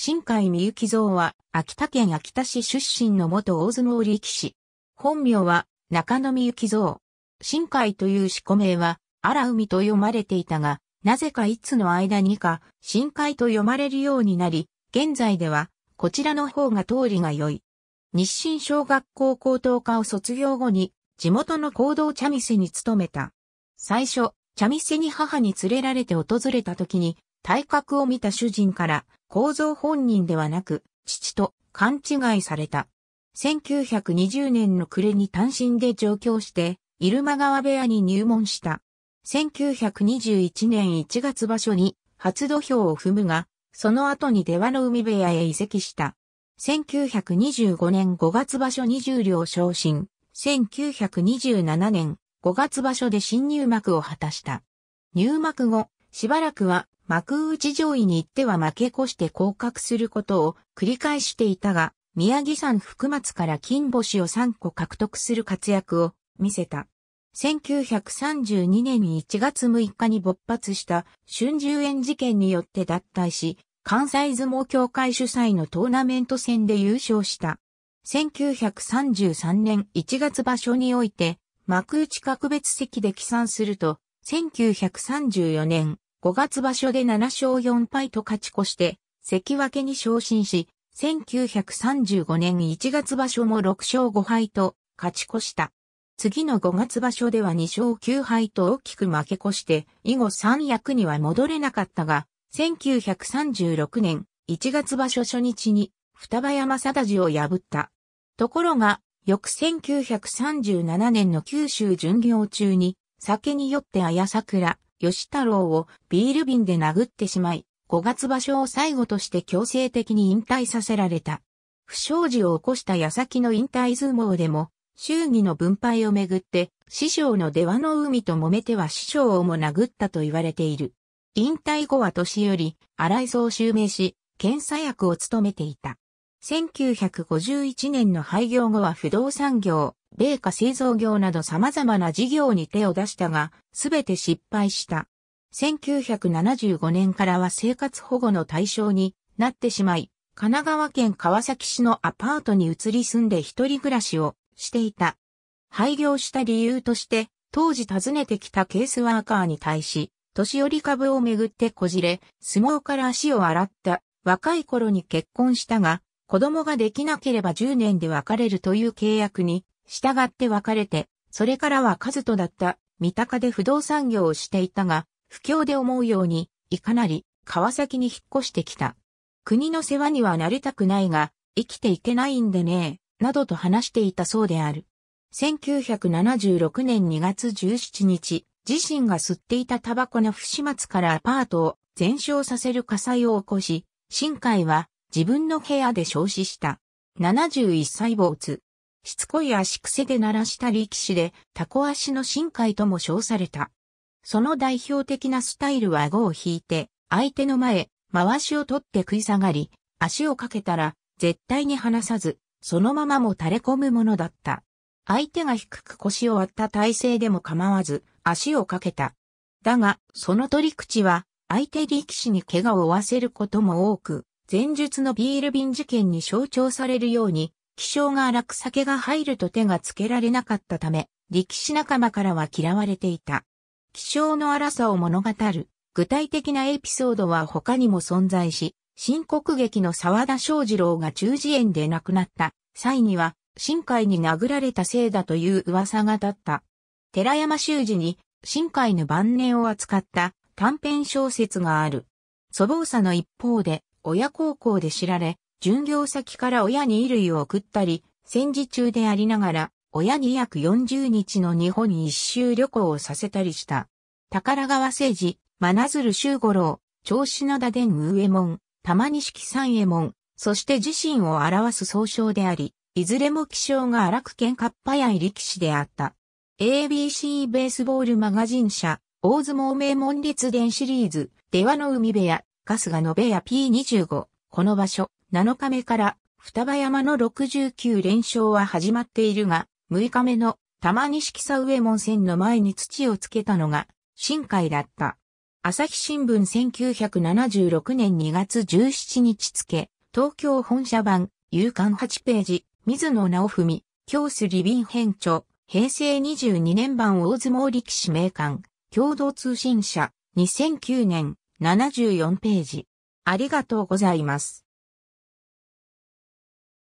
新海みゆき像は、秋田県秋田市出身の元大相撲力士。本名は、中野みゆき像。新海という四個名は、荒海と読まれていたが、なぜかいつの間にか、深海と読まれるようになり、現在では、こちらの方が通りが良い。日清小学校高等科を卒業後に、地元の行動茶店に勤めた。最初、茶店に母に連れられて訪れた時に、体格を見た主人から、構造本人ではなく、父と勘違いされた。1920年の暮れに単身で上京して、入間川部屋に入門した。1921年1月場所に初土俵を踏むが、その後に出羽の海部屋へ移籍した。1925年5月場所20両昇進。1927年5月場所で新入幕を果たした。入幕後、しばらくは幕内上位に行っては負け越して降格することを繰り返していたが、宮城山福松から金星を3個獲得する活躍を見せた。1932年に1月6日に勃発した春秋円事件によって脱退し、関西相撲協会主催のトーナメント戦で優勝した。1933年1月場所において、幕内格別席で起算すると、1934年5月場所で7勝4敗と勝ち越して、関脇に昇進し、1935年1月場所も6勝5敗と勝ち越した。次の5月場所では2勝9敗と大きく負け越して、以後三役には戻れなかったが、1936年1月場所初日に双葉山貞治を破った。ところが、翌1937年の九州巡業中に、酒に酔って綾桜、吉太郎をビール瓶で殴ってしまい、五月場所を最後として強制的に引退させられた。不祥事を起こした矢先の引退相撲でも、衆議の分配をめぐって、師匠の出羽の海と揉めては師匠をも殴ったと言われている。引退後は年寄り、荒磯を襲名し、検査役を務めていた。1951年の廃業後は不動産業、米化製造業など様々な事業に手を出したが、すべて失敗した。1975年からは生活保護の対象になってしまい、神奈川県川崎市のアパートに移り住んで一人暮らしをしていた。廃業した理由として、当時訪ねてきたケースワーカーに対し、年寄り株をめぐってこじれ、相撲から足を洗った、若い頃に結婚したが、子供ができなければ10年で別れるという契約に従って別れて、それからは数とだった三鷹で不動産業をしていたが、不況で思うように、いかなり川崎に引っ越してきた。国の世話にはなりたくないが、生きていけないんでねなどと話していたそうである。1976年2月17日、自身が吸っていたタバコの不始末からアパートを全焼させる火災を起こし、新海は自分の部屋で焼死した。71歳没。しつこい足癖で鳴らした力士で、タコ足の深海とも称された。その代表的なスタイルは顎を引いて、相手の前、回しを取って食い下がり、足をかけたら、絶対に離さず、そのままも垂れ込むものだった。相手が低く腰を割った体勢でも構わず、足をかけた。だが、その取り口は、相手力士に怪我を負わせることも多く、前述のビール瓶事件に象徴されるように、気性が荒く酒が入ると手がつけられなかったため、力士仲間からは嫌われていた。気性の荒さを物語る、具体的なエピソードは他にも存在し、新国劇の沢田昌二郎が中耳炎で亡くなった際には、深海に殴られたせいだという噂が立った。寺山修司に深海の晩年を扱った短編小説がある。粗暴さの一方で、親孝行で知られ、巡業先から親に衣類を送ったり、戦時中でありながら、親に約40日の日本に一周旅行をさせたりした。宝川政治、真鶴修五郎、長子灘伝右衛門、玉錦三右衛門、そして自身を表す総称であり、いずれも気象が荒く県かっぱやい力士であった。ABC ベースボールマガジン社、大相撲名門列伝シリーズ、出羽の海部屋、春日野部屋 P25、この場所、7日目から双葉山の69連勝は始まっているが、6日目の玉西佐上門線の前に土をつけたのが、新海だった。朝日新聞1976年2月17日付、東京本社版、夕刊8ページ、水野直文、京水リビン編著、平成22年版大相撲力士名館、共同通信社、2009年、74ページ。ありがとうございます。